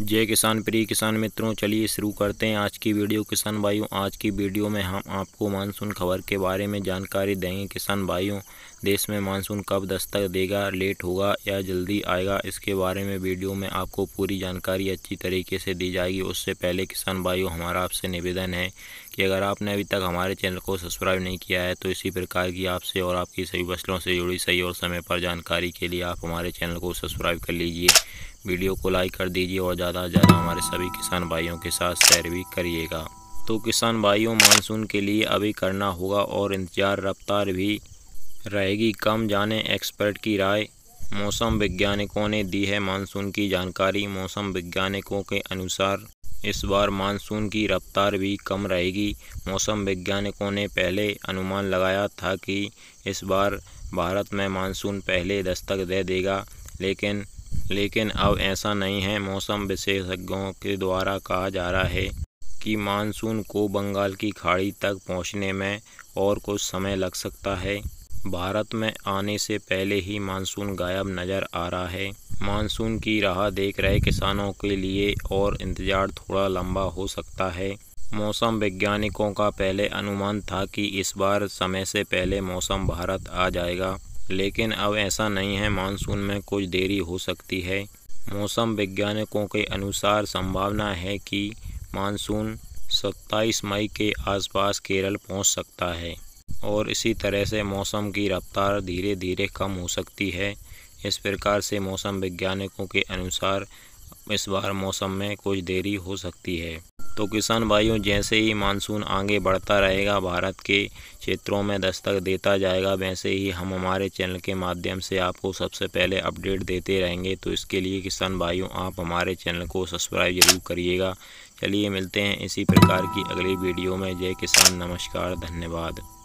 जय किसान प्रिय किसान मित्रों चलिए शुरू करते हैं आज की वीडियो किसान भाइयों आज की वीडियो में हम आपको मानसून खबर के बारे में जानकारी देंगे किसान भाइयों देश में मानसून कब दस्तक देगा लेट होगा या जल्दी आएगा इसके बारे में वीडियो में आपको पूरी जानकारी अच्छी तरीके से दी जाएगी उससे पहले किसान भाइयों हमारा आपसे निवेदन है कि अगर आपने अभी तक हमारे चैनल को सब्सक्राइब नहीं किया है तो इसी प्रकार की आपसे और आपकी सभी फसलों से जुड़ी सही और समय पर जानकारी के लिए आप हमारे चैनल को सब्सक्राइब कर लीजिए वीडियो को लाइक कर दीजिए और ज़्यादा से ज़्यादा हमारे सभी किसान भाइयों के साथ शेयर भी करिएगा तो किसान भाइयों मानसून के लिए अभी करना होगा और इंतज़ार रफ्तार भी रहेगी कम जाने एक्सपर्ट की राय मौसम वैज्ञानिकों ने दी है मानसून की जानकारी मौसम वैज्ञानिकों के अनुसार इस बार मानसून की रफ्तार भी कम रहेगी मौसम वैज्ञानिकों ने पहले अनुमान लगाया था कि इस बार भारत में मानसून पहले दस्तक दे देगा लेकिन लेकिन अब ऐसा नहीं है मौसम विशेषज्ञों के द्वारा कहा जा रहा है कि मानसून को बंगाल की खाड़ी तक पहुंचने में और कुछ समय लग सकता है भारत में आने से पहले ही मानसून गायब नजर आ रहा है मानसून की राह देख रहे किसानों के लिए और इंतजार थोड़ा लंबा हो सकता है मौसम वैज्ञानिकों का पहले अनुमान था कि इस बार समय से पहले मौसम भारत आ जाएगा लेकिन अब ऐसा नहीं है मानसून में कुछ देरी हो सकती है मौसम वैज्ञानिकों के अनुसार संभावना है कि मानसून 27 मई के आसपास केरल पहुंच सकता है और इसी तरह से मौसम की रफ़्तार धीरे धीरे कम हो सकती है इस प्रकार से मौसम वैज्ञानिकों के अनुसार इस बार मौसम में कुछ देरी हो सकती है तो किसान भाइयों जैसे ही मानसून आगे बढ़ता रहेगा भारत के क्षेत्रों में दस्तक देता जाएगा वैसे ही हम हमारे चैनल के माध्यम से आपको सबसे पहले अपडेट देते रहेंगे तो इसके लिए किसान भाइयों आप हमारे चैनल को सब्सक्राइब जरूर करिएगा चलिए मिलते हैं इसी प्रकार की अगली वीडियो में जय किसान नमस्कार धन्यवाद